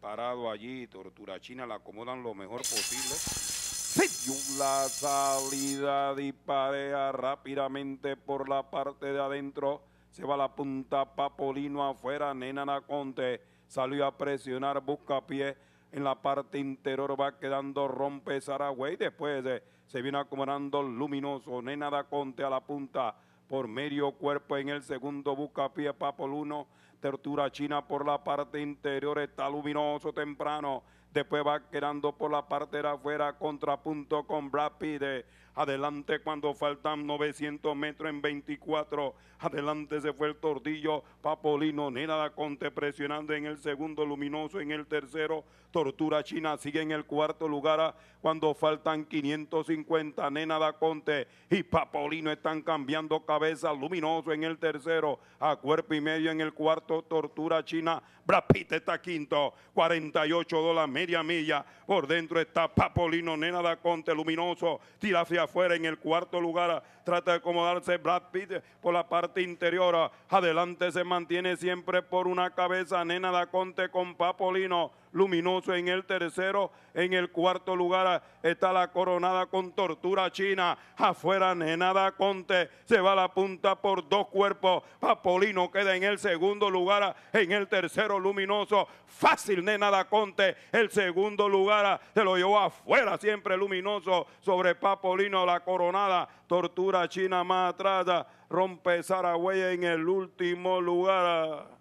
parado allí, tortura china, la acomodan lo mejor posible. Se la salida disparea rápidamente por la parte de adentro. Se va la punta Papolino afuera, Nena Conte salió a presionar, busca pie. En la parte interior va quedando rompe Saragüey. Después eh, se viene acomodando luminoso, Nena Conte a la punta por medio cuerpo en el segundo pie uno tortura china por la parte interior está luminoso temprano, después va quedando por la parte de afuera, contrapunto con pide adelante cuando faltan 900 metros en 24, adelante se fue el tordillo, Papolino, Nena Conte presionando en el segundo, Luminoso en el tercero, Tortura China sigue en el cuarto lugar, cuando faltan 550, Nena Conte y Papolino están cambiando cabezas cabeza, luminoso en el tercero, a cuerpo y medio en el cuarto, tortura china, Brapita está quinto, 48 dólares, media milla, por dentro está Papolino, nena da Conte, luminoso, tira hacia afuera en el cuarto lugar, trata de acomodarse Brad Pitt por la parte interior, adelante se mantiene siempre por una cabeza, nena da Conte con Papolino, luminoso en el tercero, en el cuarto lugar está la coronada con tortura china, afuera nena da Conte, se va a la apunta por dos cuerpos. Papolino queda en el segundo lugar, en el tercero luminoso. Fácil, nena nada Conte, el segundo lugar. Se lo llevó afuera, siempre luminoso, sobre Papolino, la coronada. Tortura china más atrás, rompe Saragüey en el último lugar.